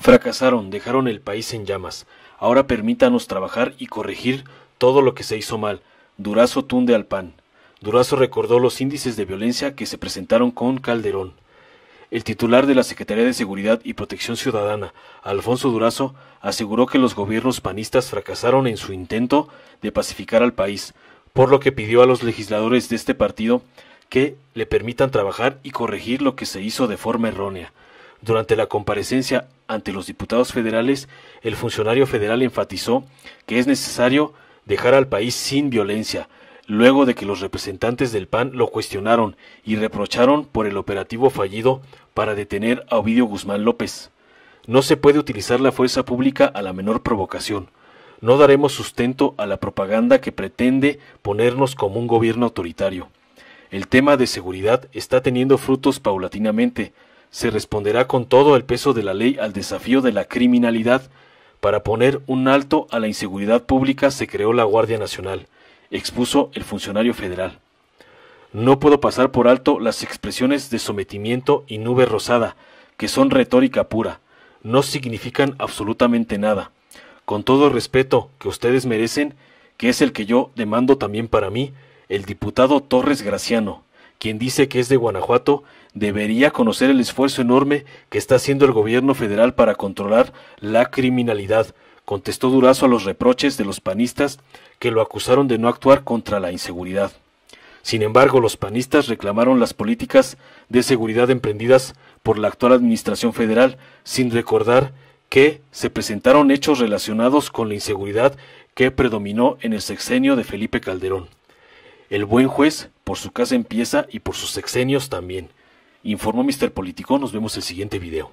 Fracasaron, dejaron el país en llamas. Ahora permítanos trabajar y corregir todo lo que se hizo mal. Durazo tunde al pan. Durazo recordó los índices de violencia que se presentaron con Calderón. El titular de la Secretaría de Seguridad y Protección Ciudadana, Alfonso Durazo, aseguró que los gobiernos panistas fracasaron en su intento de pacificar al país, por lo que pidió a los legisladores de este partido que le permitan trabajar y corregir lo que se hizo de forma errónea. Durante la comparecencia ante los diputados federales, el funcionario federal enfatizó que es necesario dejar al país sin violencia, luego de que los representantes del PAN lo cuestionaron y reprocharon por el operativo fallido para detener a Ovidio Guzmán López. No se puede utilizar la fuerza pública a la menor provocación. No daremos sustento a la propaganda que pretende ponernos como un gobierno autoritario. El tema de seguridad está teniendo frutos paulatinamente, se responderá con todo el peso de la ley al desafío de la criminalidad. Para poner un alto a la inseguridad pública se creó la Guardia Nacional, expuso el funcionario federal. No puedo pasar por alto las expresiones de sometimiento y nube rosada, que son retórica pura, no significan absolutamente nada. Con todo el respeto que ustedes merecen, que es el que yo demando también para mí, el diputado Torres Graciano, quien dice que es de Guanajuato, debería conocer el esfuerzo enorme que está haciendo el gobierno federal para controlar la criminalidad, contestó Durazo a los reproches de los panistas que lo acusaron de no actuar contra la inseguridad. Sin embargo, los panistas reclamaron las políticas de seguridad emprendidas por la actual administración federal, sin recordar que se presentaron hechos relacionados con la inseguridad que predominó en el sexenio de Felipe Calderón. El buen juez, por su casa empieza y por sus exenios también. Informó Mr. Político, nos vemos el siguiente video.